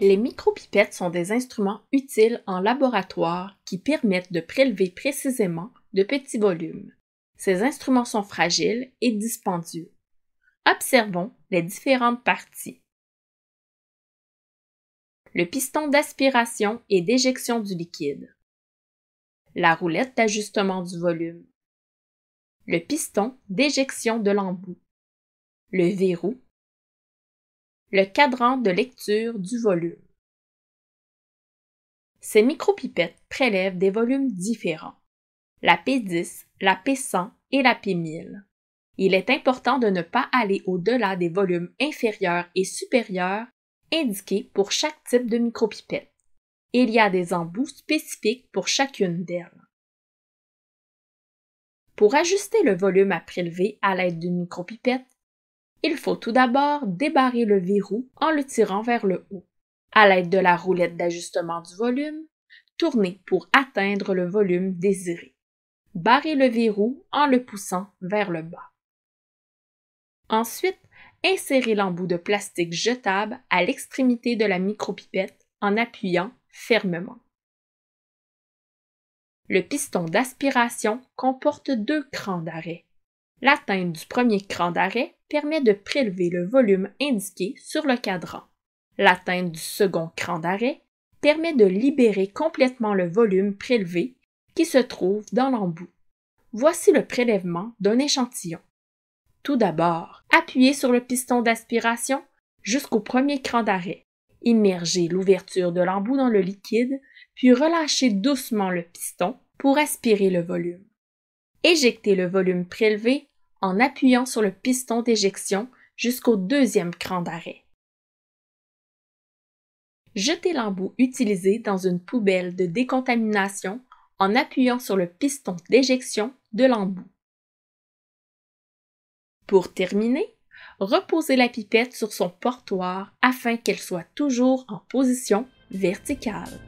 Les micropipettes sont des instruments utiles en laboratoire qui permettent de prélever précisément de petits volumes. Ces instruments sont fragiles et dispendieux. Observons les différentes parties. Le piston d'aspiration et d'éjection du liquide. La roulette d'ajustement du volume. Le piston d'éjection de l'embout. Le verrou le cadran de lecture du volume. Ces micropipettes prélèvent des volumes différents, la P10, la P100 et la P1000. Il est important de ne pas aller au-delà des volumes inférieurs et supérieurs indiqués pour chaque type de micropipette. Il y a des embouts spécifiques pour chacune d'elles. Pour ajuster le volume à prélever à l'aide d'une micropipette, il faut tout d'abord débarrer le verrou en le tirant vers le haut. À l'aide de la roulette d'ajustement du volume, tournez pour atteindre le volume désiré. Barrez le verrou en le poussant vers le bas. Ensuite, insérez l'embout de plastique jetable à l'extrémité de la micropipette en appuyant fermement. Le piston d'aspiration comporte deux crans d'arrêt L'atteinte du premier cran d'arrêt permet de prélever le volume indiqué sur le cadran. L'atteinte du second cran d'arrêt permet de libérer complètement le volume prélevé qui se trouve dans l'embout. Voici le prélèvement d'un échantillon. Tout d'abord, appuyez sur le piston d'aspiration jusqu'au premier cran d'arrêt. Immergez l'ouverture de l'embout dans le liquide, puis relâchez doucement le piston pour aspirer le volume. Éjectez le volume prélevé en appuyant sur le piston d'éjection jusqu'au deuxième cran d'arrêt. Jetez l'embout utilisé dans une poubelle de décontamination en appuyant sur le piston d'éjection de l'embout. Pour terminer, reposez la pipette sur son portoir afin qu'elle soit toujours en position verticale.